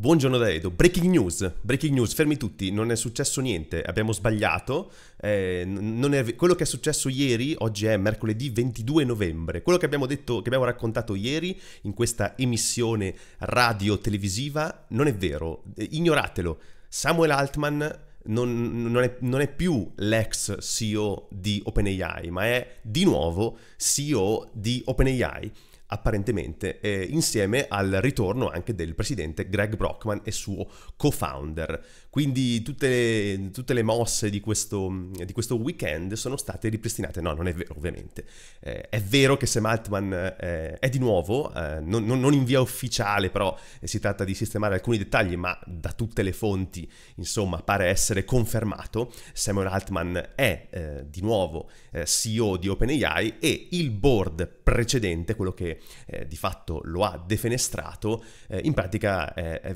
Buongiorno da Edo, breaking news, breaking news, fermi tutti, non è successo niente, abbiamo sbagliato, eh, è, quello che è successo ieri, oggi è mercoledì 22 novembre, quello che abbiamo detto, che abbiamo raccontato ieri in questa emissione radio-televisiva non è vero, eh, ignoratelo, Samuel Altman non, non, è, non, è, più l'ex CEO di OpenAI, ma è di nuovo CEO di OpenAI apparentemente, eh, insieme al ritorno anche del presidente Greg Brockman e suo co-founder. Quindi tutte le, tutte le mosse di questo, di questo, weekend sono state ripristinate. No, non è vero, ovviamente. Eh, è vero che Sam Altman eh, è di nuovo, eh, non, non, in via ufficiale, però eh, si tratta di sistemare alcuni dettagli, ma da tutte le fonti, insomma, pare essere confermato. Samuel Altman è eh, di nuovo eh, CEO di OpenAI e il board precedente, quello che di fatto lo ha defenestrato, in pratica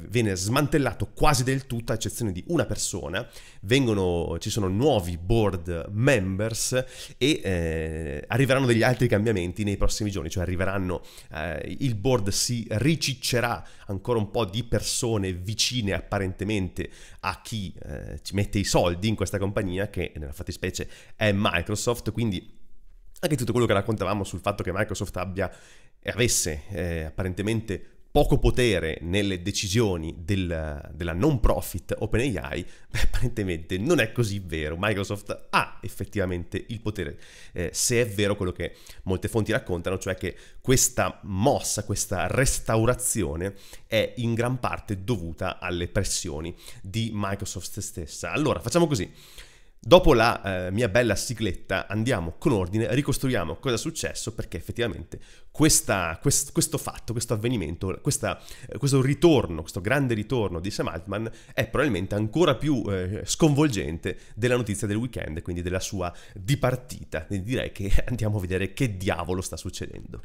viene smantellato quasi del tutto, a eccezione elezione di una persona, vengono, ci sono nuovi board members e eh, arriveranno degli altri cambiamenti nei prossimi giorni, cioè arriveranno, eh, il board si riciccerà ancora un po' di persone vicine apparentemente a chi eh, ci mette i soldi in questa compagnia, che nella fattispecie è Microsoft, quindi anche tutto quello che raccontavamo sul fatto che Microsoft abbia e avesse eh, apparentemente poco potere nelle decisioni del, della non profit OpenAI, beh, apparentemente non è così vero. Microsoft ha effettivamente il potere, eh, se è vero quello che molte fonti raccontano, cioè che questa mossa, questa restaurazione è in gran parte dovuta alle pressioni di Microsoft stessa. Allora, facciamo così. Dopo la eh, mia bella sigletta andiamo con ordine, ricostruiamo cosa è successo perché effettivamente questa, quest, questo fatto, questo avvenimento, questa, eh, questo ritorno, questo grande ritorno di Sam Altman è probabilmente ancora più eh, sconvolgente della notizia del weekend, quindi della sua dipartita. Quindi direi che andiamo a vedere che diavolo sta succedendo.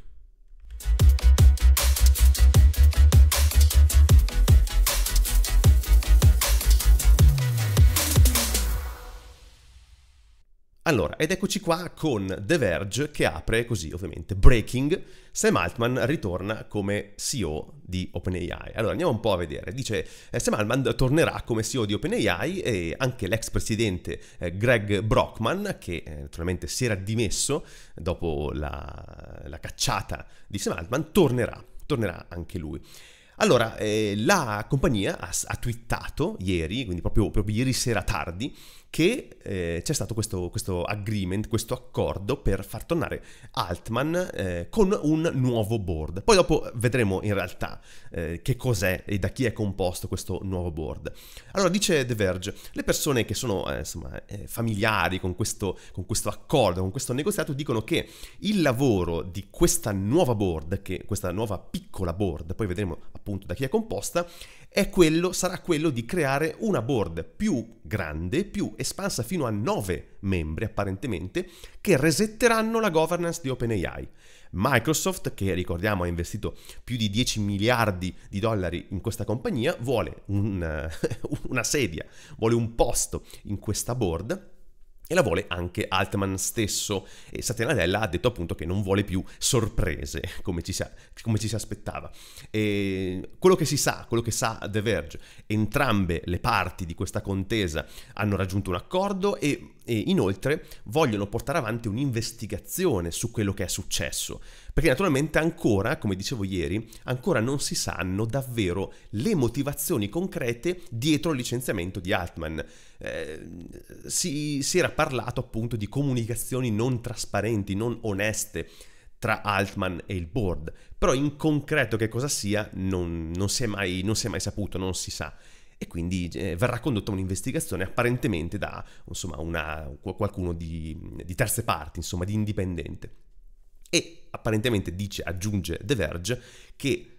Allora, ed eccoci qua con The Verge che apre così, ovviamente, breaking. Sam Altman ritorna come CEO di OpenAI. Allora andiamo un po' a vedere. Dice eh, Sam Altman tornerà come CEO di OpenAI e anche l'ex presidente eh, Greg Brockman, che eh, naturalmente si era dimesso dopo la, la cacciata di Sam Altman, tornerà, tornerà anche lui. Allora, eh, la compagnia ha, ha twittato ieri, quindi proprio, proprio, ieri sera tardi, che eh, c'è stato questo, questo, agreement, questo accordo per far tornare Altman eh, con un nuovo board. Poi dopo vedremo in realtà eh, che cos'è e da chi è composto questo nuovo board. Allora dice The Verge, le persone che sono eh, insomma, eh, familiari con questo, con questo, accordo, con questo negoziato, dicono che il lavoro di questa nuova board, che questa nuova piccola board, poi vedremo appunto da chi è composta, quello, sarà quello di creare una board più grande, più espansa fino a 9 membri apparentemente, che resetteranno la governance di OpenAI. Microsoft, che ricordiamo ha investito più di 10 miliardi di dollari in questa compagnia, vuole un, una sedia, vuole un posto in questa board e la vuole anche Altman stesso. E Satyanadella ha detto appunto che non vuole più sorprese, come ci si, come ci si aspettava. E quello che si sa, quello che sa The Verge, entrambe le parti di questa contesa hanno raggiunto un accordo e e inoltre vogliono portare avanti un'investigazione su quello che è successo, perché naturalmente ancora, come dicevo ieri, ancora non si sanno davvero le motivazioni concrete dietro il licenziamento di Altman. Eh, si, si era parlato appunto di comunicazioni non trasparenti, non oneste tra Altman e il board, però in concreto che cosa sia non, non, si, è mai, non si è mai saputo, non si sa e quindi eh, verrà condotta un'investigazione apparentemente da insomma, una, qualcuno di, di terze parti, insomma di indipendente. E apparentemente dice, aggiunge The Verge, che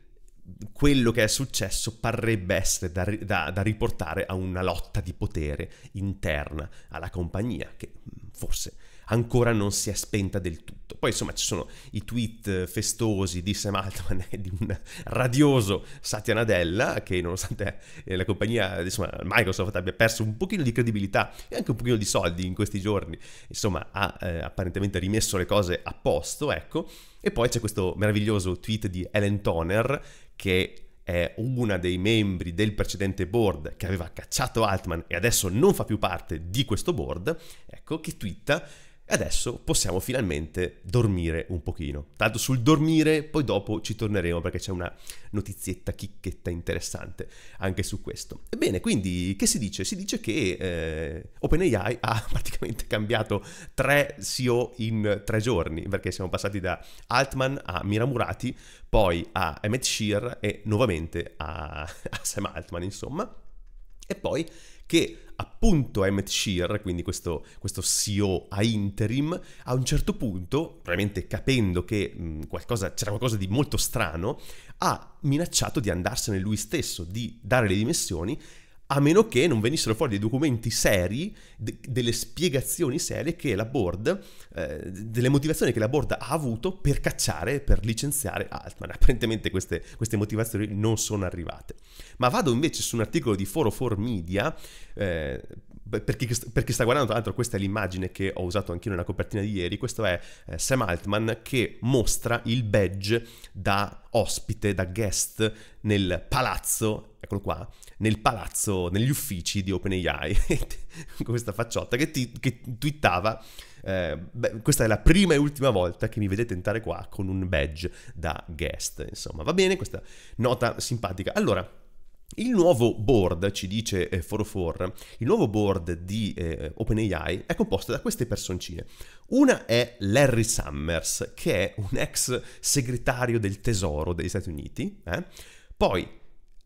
quello che è successo parrebbe essere da, da, da, riportare a una lotta di potere interna alla compagnia, che forse ancora non si è spenta del tutto. Poi insomma ci sono i tweet eh, festosi di Sam Altman e di un radioso Satya Nadella che nonostante eh, la compagnia, insomma Microsoft abbia perso un pochino di credibilità e anche un pochino di soldi in questi giorni, insomma ha eh, apparentemente rimesso le cose a posto, ecco. E poi c'è questo meraviglioso tweet di Ellen Toner che è una dei membri del precedente board che aveva cacciato Altman e adesso non fa più parte di questo board, ecco, che twitta e adesso possiamo finalmente dormire un pochino. Tanto sul dormire, poi dopo ci torneremo perché c'è una notizietta chicchetta interessante anche su questo. Ebbene, quindi che si dice? Si dice che eh, OpenAI ha praticamente cambiato tre CEO in tre giorni, perché siamo passati da Altman a Miramurati, poi a Emmett Shear e nuovamente a, a Sam Altman, insomma. E poi che appunto Emmett Shear, quindi questo, questo, CEO a interim, a un certo punto, probabilmente capendo che mh, mm, qualcosa, c'era qualcosa di molto strano, ha minacciato di andarsene lui stesso, di dare le dimissioni a meno che non venissero fuori dei documenti seri, de- delle spiegazioni serie che la board, eh, delle motivazioni che la board ha avuto per cacciare, per licenziare Altman. Apparentemente queste, queste motivazioni non sono arrivate. Ma vado invece su un articolo di Foro 4 Media, eh, per chi, per chi, sta guardando, tra l'altro, questa è l'immagine che ho usato anch'io nella copertina di ieri. Questo è eh, Sam Altman che mostra il badge da ospite, da guest nel palazzo, eccolo qua, nel palazzo, negli uffici di OpenAI, con questa facciotta che, ti, che twittava. Eh, beh, questa è la prima e ultima volta che mi vedete entrare qua con un badge da guest. Insomma, va bene questa nota simpatica. Allora, il nuovo board, ci dice eh, 404, il nuovo board di eh, OpenAI è composto da queste personcine. Una è Larry Summers, che è un ex segretario del tesoro degli Stati Uniti. Eh? Poi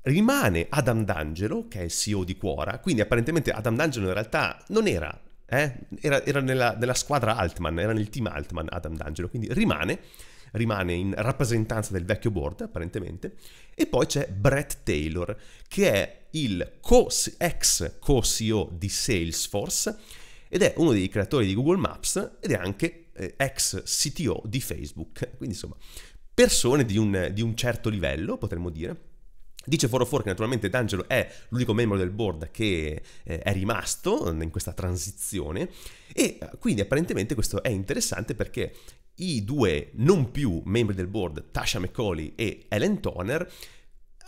rimane Adam D'Angelo, che è il CEO di Quora, quindi apparentemente Adam D'Angelo in realtà non era, eh? era, era nella, nella squadra Altman, era nel team Altman Adam D'Angelo, quindi rimane rimane in rappresentanza del vecchio board apparentemente, e poi c'è Brett Taylor che è il co- ex co-CEO di Salesforce ed è uno dei creatori di Google Maps ed è anche eh, ex CTO di Facebook, quindi insomma persone di un, di un certo livello potremmo dire. Dice Forofor che naturalmente D'Angelo è l'unico membro del board che eh, è rimasto in questa transizione e eh, quindi apparentemente questo è interessante perché i due non più membri del board, Tasha McCauley e Ellen Toner,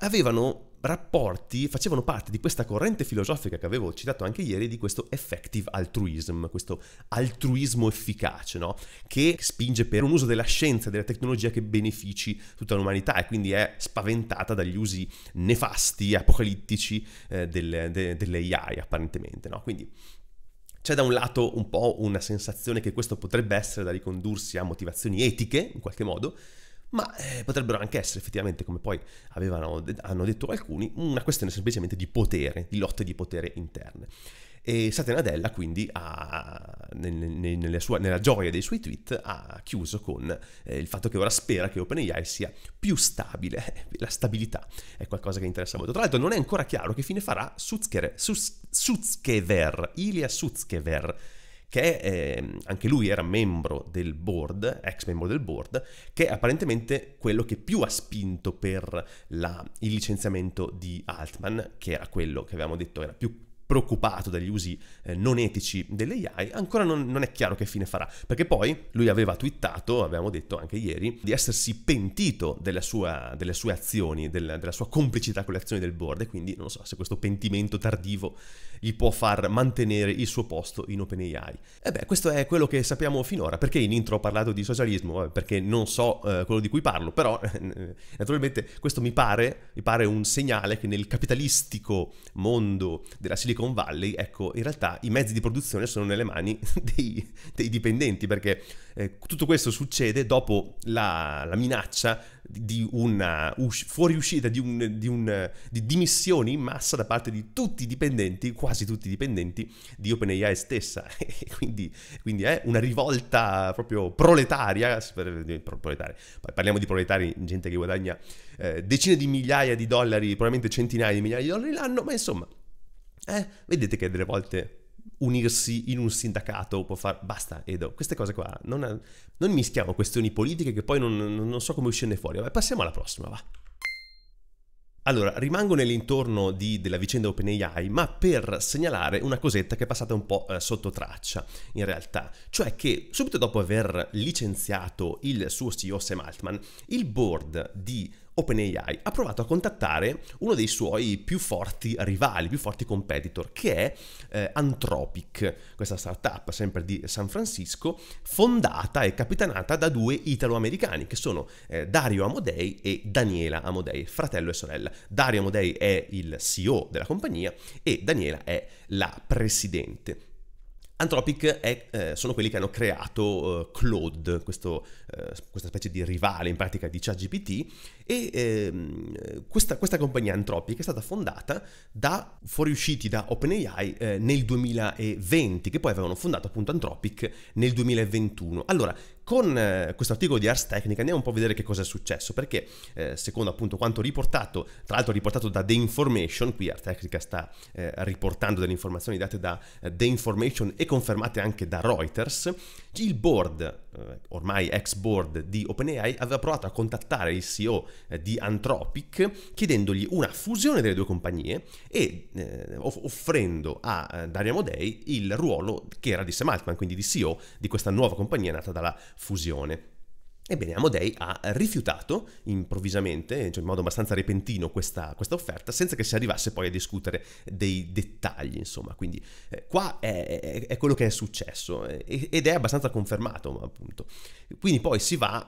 avevano rapporti, facevano parte di questa corrente filosofica che avevo citato anche ieri, di questo effective altruism, questo altruismo efficace, no? che spinge per un uso della scienza e della tecnologia che benefici tutta l'umanità e quindi è spaventata dagli usi nefasti, apocalittici eh, delle, de, dell'AI apparentemente. No? Quindi c'è da un lato un po' una sensazione che questo potrebbe essere da ricondursi a motivazioni etiche, in qualche modo, ma eh, potrebbero anche essere effettivamente, come poi avevano, hanno detto alcuni, una questione semplicemente di potere, di lotte di potere interne. E Satenadella quindi ha, nel, nel, sua, nella gioia dei suoi tweet ha chiuso con eh, il fatto che ora spera che OpenAI sia più stabile. La stabilità è qualcosa che interessa molto. Tra l'altro non è ancora chiaro che fine farà Sutzkever, Sus, Sutzkever Ilya Sutzkever, che è, ehm, anche lui era membro del board, ex membro del board, che è apparentemente quello che più ha spinto per la, il licenziamento di Altman, che era quello che avevamo detto era più preoccupato dagli usi eh, non etici delle AI, ancora non, non, è chiaro che fine farà, perché poi lui aveva twittato, abbiamo detto anche ieri, di essersi pentito sua, delle sue azioni, del, della sua complicità con le azioni del board e quindi non so se questo pentimento tardivo gli può far mantenere il suo posto in OpenAI. E beh, questo è quello che sappiamo finora, perché in intro ho parlato di socialismo, eh, perché non so eh, quello di cui parlo, però naturalmente questo mi pare, mi pare un segnale che nel capitalistico mondo della Silicon Silicon Valley, ecco, in realtà i mezzi di produzione sono nelle mani dei, dei dipendenti, perché eh, tutto questo succede dopo la, la minaccia di una us- fuoriuscita, di, un, di, un, di dimissioni in massa da parte di tutti i dipendenti, quasi tutti i dipendenti di OpenAI stessa. quindi, quindi, è una rivolta proprio proletaria, eh, proletaria. parliamo di proletari, gente che guadagna eh, decine di migliaia di dollari, probabilmente centinaia di migliaia di dollari l'anno, ma insomma eh, vedete che delle volte unirsi in un sindacato può fare... basta Edo queste cose qua non, ha... non mischiamo questioni politiche che poi non, non so come uscirne fuori Vabbè, passiamo alla prossima va allora, rimango nell'intorno di, della vicenda OpenAI, ma per segnalare una cosetta che è passata un po' eh, sotto traccia, in realtà, cioè che subito dopo aver licenziato il suo CEO Sam Altman, il board di OpenAI ha provato a contattare uno dei suoi più forti rivali, più forti competitor, che è eh, Anthropic, questa startup sempre di San Francisco, fondata e capitanata da due italo-americani che sono eh, Dario Amodei e Daniela Amodei, fratello e sorella. Dario Amodei è il CEO della compagnia e Daniela è la presidente. Anthropic è, eh, sono quelli che hanno creato eh, Claude, questo, eh, questa specie di rivale in pratica di ChatGPT, e eh, questa, questa, compagnia Antropic è stata fondata da fuoriusciti da OpenAI eh, nel 2020, che poi avevano fondato appunto Anthropic nel 2021. Allora, con eh, questo articolo di Ars Technica andiamo un po' a vedere che cosa è successo, perché eh, secondo appunto quanto riportato, tra l'altro riportato da The Information, qui Ars Technica sta eh, riportando delle informazioni date da eh, The Information e confermate anche da Reuters, il board, eh, ormai ex board di OpenAI, aveva provato a contattare il CEO eh, di Anthropic chiedendogli una fusione delle due compagnie e eh, offrendo a Dario Amodei il ruolo che era di Sam Altman, quindi di CEO di questa nuova compagnia nata dalla fusione. Ebbene, Amodei ha rifiutato improvvisamente, cioè in modo abbastanza repentino, questa, questa, offerta, senza che si arrivasse poi a discutere dei dettagli, insomma. Quindi eh, qua è, è, quello che è successo eh, ed è abbastanza confermato, appunto. Quindi poi si va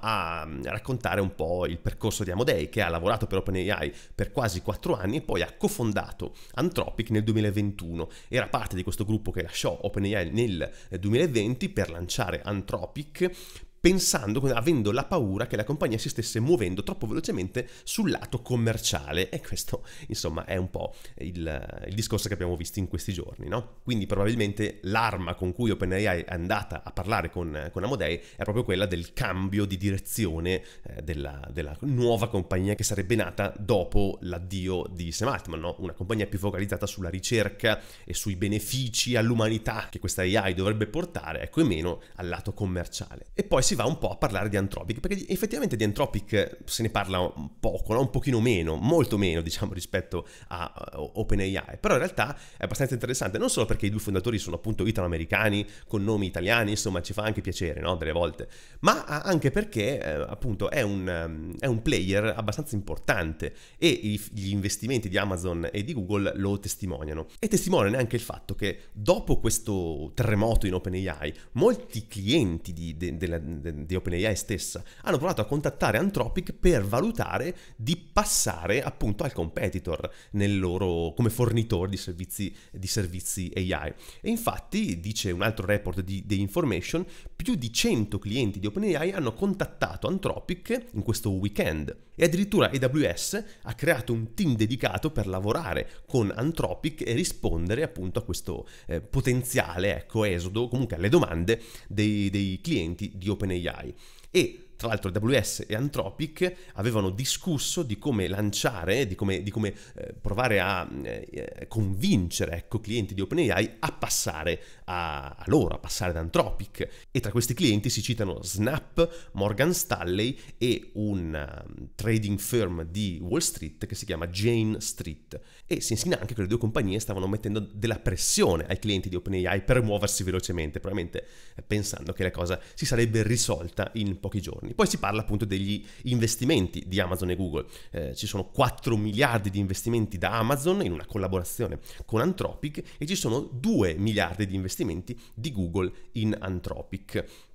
mm, a raccontare un po' il percorso di Amodei, che ha lavorato per OpenAI per quasi quattro anni e poi ha cofondato Anthropic nel 2021. Era parte di questo gruppo che lasciò OpenAI nel 2020 eh, per lanciare Anthropic, pensando, avendo la paura che la compagnia si stesse muovendo troppo velocemente sul lato commerciale e questo insomma è un po' il, il discorso che abbiamo visto in questi giorni, no? Quindi probabilmente l'arma con cui OpenAI è andata a parlare con, con Amodei è proprio quella del cambio di direzione eh, della, della, nuova compagnia che sarebbe nata dopo l'addio di Sam Altman, no? Una compagnia più focalizzata sulla ricerca e sui benefici all'umanità che questa AI dovrebbe portare, ecco, e meno al lato commerciale. E poi si va un po' a parlare di Anthropic, perché effettivamente di Anthropic se ne parla poco, no? un pochino meno, molto meno diciamo rispetto a OpenAI, però in realtà è abbastanza interessante, non solo perché i due fondatori sono appunto italo-americani, con nomi italiani, insomma ci fa anche piacere, no? Delle volte, ma anche perché eh, appunto è un, ehm, è un, player abbastanza importante e gli investimenti di Amazon e di Google lo testimoniano. E testimoniano anche il fatto che dopo questo terremoto in OpenAI, molti clienti di, de, de, di OpenAI stessa, hanno provato a contattare Anthropic per valutare di passare appunto al competitor nel loro, come fornitore di servizi, di servizi, AI. E infatti, dice un altro report di The Information, più di 100 clienti di OpenAI hanno contattato Anthropic in questo weekend e addirittura AWS ha creato un team dedicato per lavorare con Anthropic e rispondere appunto a questo eh, potenziale ecco, esodo, comunque alle domande dei, dei clienti di OpenAI. OpenAI e tra l'altro AWS e Anthropic avevano discusso di come lanciare, di come, di come eh, provare a eh, eh, convincere ecco, clienti di OpenAI a passare a, a, loro, a passare ad Anthropic. E tra questi clienti si citano Snap, Morgan Stanley e un um, trading firm di Wall Street che si chiama Jane Street. E si Sensina anche che le due compagnie stavano mettendo della pressione ai clienti di OpenAI per muoversi velocemente, probabilmente pensando che la cosa si sarebbe risolta in pochi giorni anni. Poi si parla appunto degli investimenti di Amazon e Google. Eh, ci sono 4 miliardi di investimenti da Amazon in una collaborazione con Anthropic e ci sono 2 miliardi di investimenti di Google in Anthropic.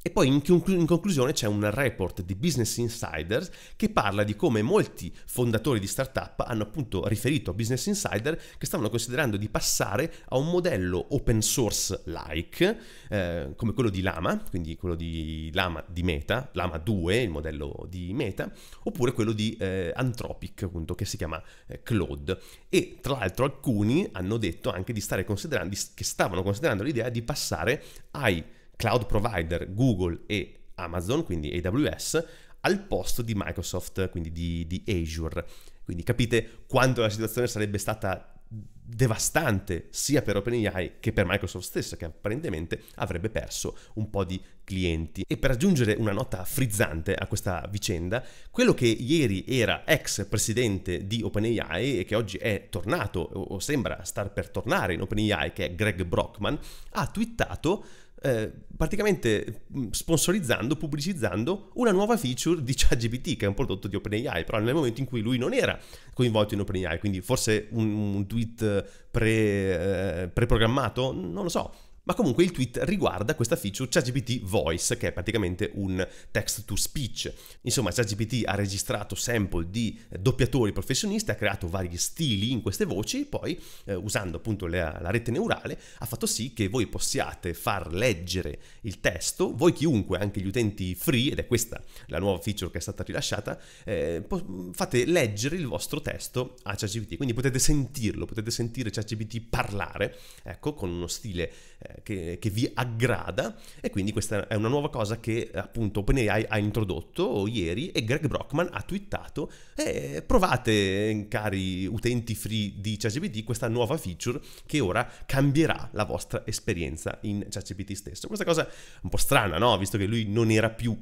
E poi in, in conclusione c'è un report di Business Insider che parla di come molti fondatori di startup hanno appunto riferito a Business Insider che stavano considerando di passare a un modello open source like, eh, come quello di Lama, quindi quello di Lama di Meta, Lama 2, il modello di Meta, oppure quello di eh, Anthropic, appunto, che si chiama eh, Claude. E tra l'altro alcuni hanno detto anche di stare considerando, che stavano considerando l'idea di passare ai cloud provider Google e Amazon, quindi AWS, al posto di Microsoft, quindi di, di Azure. Quindi capite quanto la situazione sarebbe stata devastante sia per OpenAI che per Microsoft stessa, che apparentemente avrebbe perso un po' di clienti. E per aggiungere una nota frizzante a questa vicenda, quello che ieri era ex presidente di OpenAI e che oggi è tornato o sembra star per tornare in OpenAI, che è Greg Brockman, ha twittato eh, praticamente mm, sponsorizzando, pubblicizzando una nuova feature di ChatGPT, che è un prodotto di OpenAI, però nel momento in cui lui non era coinvolto in OpenAI, quindi forse un, un tweet pre, eh, preprogrammato, non lo so ma comunque il tweet riguarda questa feature ChatGPT Voice, che è praticamente un text to speech. Insomma, ChatGPT ha registrato sample di eh, doppiatori professionisti, ha creato vari stili in queste voci, poi eh, usando appunto la, la rete neurale ha fatto sì che voi possiate far leggere il testo, voi chiunque, anche gli utenti free, ed è questa la nuova feature che è stata rilasciata, eh, fate leggere il vostro testo a ChatGPT, quindi potete sentirlo, potete sentire ChatGPT parlare, ecco, con uno stile eh, che, che, vi aggrada e quindi questa è una nuova cosa che appunto OpenAI ha introdotto ieri e Greg Brockman ha twittato eh, provate cari utenti free di ChatGPT questa nuova feature che ora cambierà la vostra esperienza in ChatGPT stesso. Questa cosa un po' strana, no? Visto che lui non era più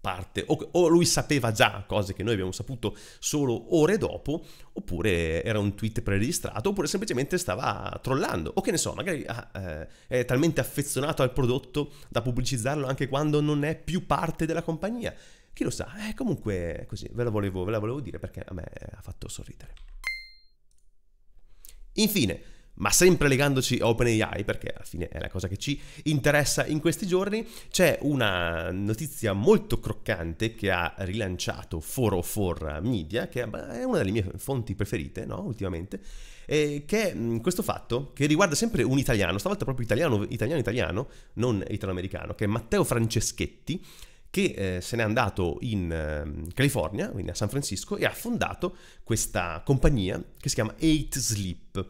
parte, o, o, lui sapeva già cose che noi abbiamo saputo solo ore dopo, oppure era un tweet preregistrato, oppure semplicemente stava trollando, o che ne so, magari ah, eh, è talmente affezionato al prodotto da pubblicizzarlo anche quando non è più parte della compagnia. Chi lo sa, eh, comunque così, ve la, volevo, ve la volevo dire perché a me ha fatto sorridere. Infine, ma sempre legandoci a OpenAI, perché alla fine è la cosa che ci interessa in questi giorni, c'è una notizia molto croccante che ha rilanciato 404 Media, che è una delle mie fonti preferite no? ultimamente, che è mm, questo fatto che riguarda sempre un italiano, stavolta proprio italiano, italiano, italiano, non italoamericano, che è Matteo Franceschetti, che eh, se n'è andato in eh, California, quindi a San Francisco, e ha fondato questa compagnia che si chiama 8 Sleep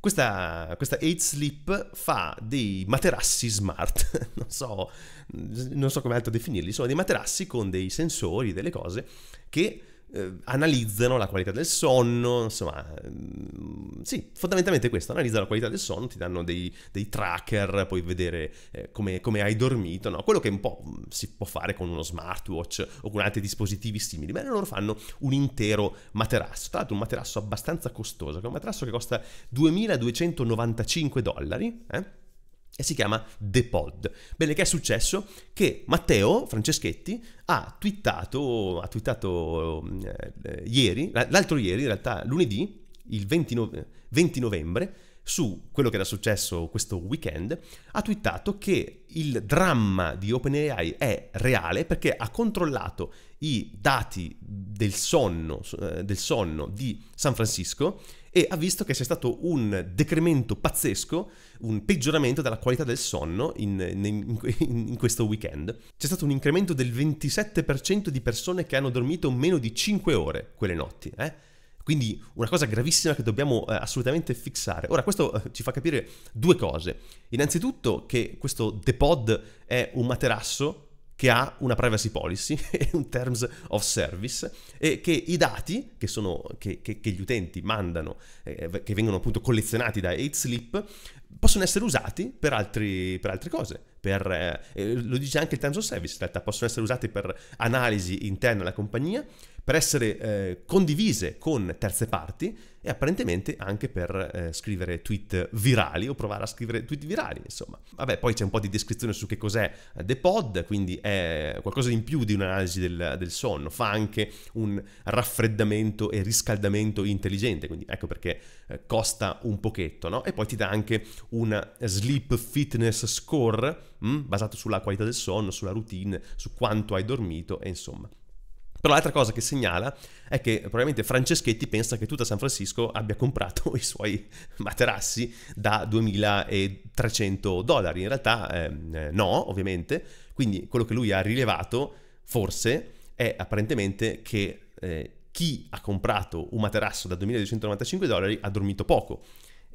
questa, questa 8 Sleep fa dei materassi smart, non so, non so come altro definirli, sono dei materassi con dei sensori, delle cose che eh, analizzano la qualità del sonno, insomma, mm, sì, fondamentalmente questo, analizzano la qualità del sonno, ti danno dei, dei tracker, puoi vedere eh, come, come, hai dormito, no? quello che un po' mm, si può fare con uno smartwatch o con altri dispositivi simili, bene, loro fanno un intero materasso, tra l'altro un materasso abbastanza costoso, che è un materasso che costa 2295 dollari, eh? e si chiama The Pod. Bene, che è successo? Che Matteo Franceschetti ha twittato, ha twittato eh, eh ieri, l'altro ieri in realtà, lunedì, il 20, no- 20 novembre, su quello che era successo questo weekend, ha twittato che il dramma di OpenAI è reale perché ha controllato i dati del sonno, eh, del sonno di San Francisco e ha visto che c'è stato un decremento pazzesco, un peggioramento della qualità del sonno in, in, in, in questo weekend. C'è stato un incremento del 27% di persone che hanno dormito meno di 5 ore quelle notti, eh? Quindi una cosa gravissima che dobbiamo eh, assolutamente fissare. Ora, questo eh, ci fa capire due cose. Innanzitutto che questo The Pod è un materasso che ha una privacy policy e un terms of service e che i dati che, sono, che, che, che gli utenti mandano, eh, che vengono appunto collezionati da 8sleep, possono essere usati per, altri, per altre cose. Per, eh, lo dice anche il terms of service, in realtà possono essere usati per analisi interna alla compagnia, per essere eh, condivise con terze parti e apparentemente anche per eh, scrivere tweet virali o provare a scrivere tweet virali, insomma. Vabbè, poi c'è un po' di descrizione su che cos'è eh, The Pod, quindi è qualcosa in più di un'analisi del, del sonno, fa anche un raffreddamento e riscaldamento intelligente, quindi ecco perché eh, costa un pochetto, no? E poi ti dà anche un sleep fitness score mh, mm, basato sulla qualità del sonno, sulla routine, su quanto hai dormito e insomma. Però l'altra cosa che segnala è che probabilmente Franceschetti pensa che tutta San Francisco abbia comprato i suoi materassi da 2300 dollari. In realtà ehm, eh, no, ovviamente. Quindi quello che lui ha rilevato, forse, è apparentemente che eh, chi ha comprato un materasso da 2295 dollari ha dormito poco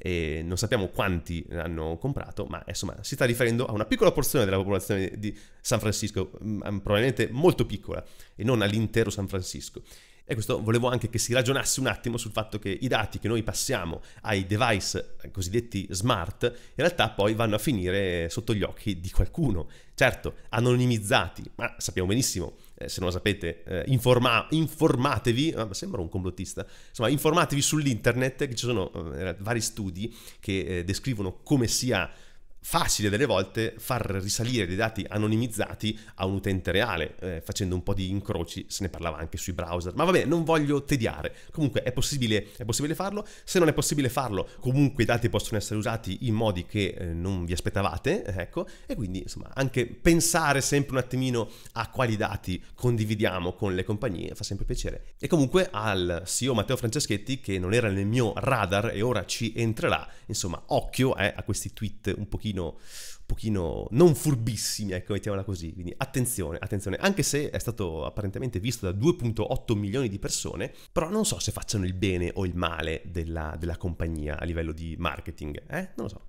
e non sappiamo quanti hanno comprato, ma insomma si sta riferendo a una piccola porzione della popolazione di San Francisco, mm, mm, probabilmente molto piccola, e non all'intero San Francisco. E questo volevo anche che si ragionasse un attimo sul fatto che i dati che noi passiamo ai device cosiddetti smart in realtà poi vanno a finire sotto gli occhi di qualcuno. Certo, anonimizzati, ma sappiamo benissimo eh, se non lo sapete, eh, informa- informatevi, ah, sembra un complottista, insomma informatevi sull'internet che ci sono eh, vari studi che eh, descrivono come sia facile delle volte far risalire dei dati anonimizzati a un utente reale, eh, facendo un po' di incroci, se ne parlava anche sui browser, ma vabbè, non voglio tediare, comunque è possibile, è possibile farlo, se non è possibile farlo, comunque i dati possono essere usati in modi che eh, non vi aspettavate, eh, ecco, e quindi insomma anche pensare sempre un attimino a quali dati condividiamo con le compagnie fa sempre piacere. E comunque al CEO Matteo Franceschetti, che non era nel mio radar e ora ci entrerà, insomma, occhio eh, a questi tweet un pochino pochino, pochino non furbissimi, ecco, mettiamola così. Quindi attenzione, attenzione, anche se è stato apparentemente visto da 2.8 milioni di persone, però non so se facciano il bene o il male della, della compagnia a livello di marketing, eh? Non lo so.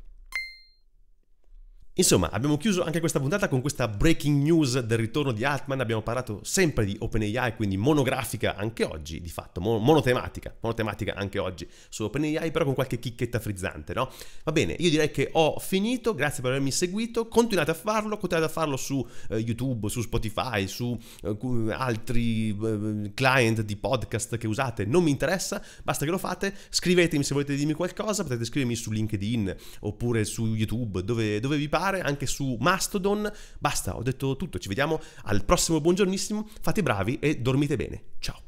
Insomma, abbiamo chiuso anche questa puntata con questa breaking news del ritorno di Altman, abbiamo parlato sempre di OpenAI, quindi monografica anche oggi, di fatto, monotematica, monotematica anche oggi su OpenAI, però con qualche chicchetta frizzante, no? Va bene, io direi che ho finito, grazie per avermi seguito, continuate a farlo, continuate a farlo su eh, YouTube, su Spotify, su eh, altri eh, client di podcast che usate, non mi interessa, basta che lo fate, scrivetemi se volete dirmi qualcosa, potete scrivermi su LinkedIn oppure su YouTube, dove, dove vi parlo particolare anche su Mastodon. Basta, ho detto tutto, ci vediamo al prossimo buongiornissimo, fate bravi e dormite bene. Ciao.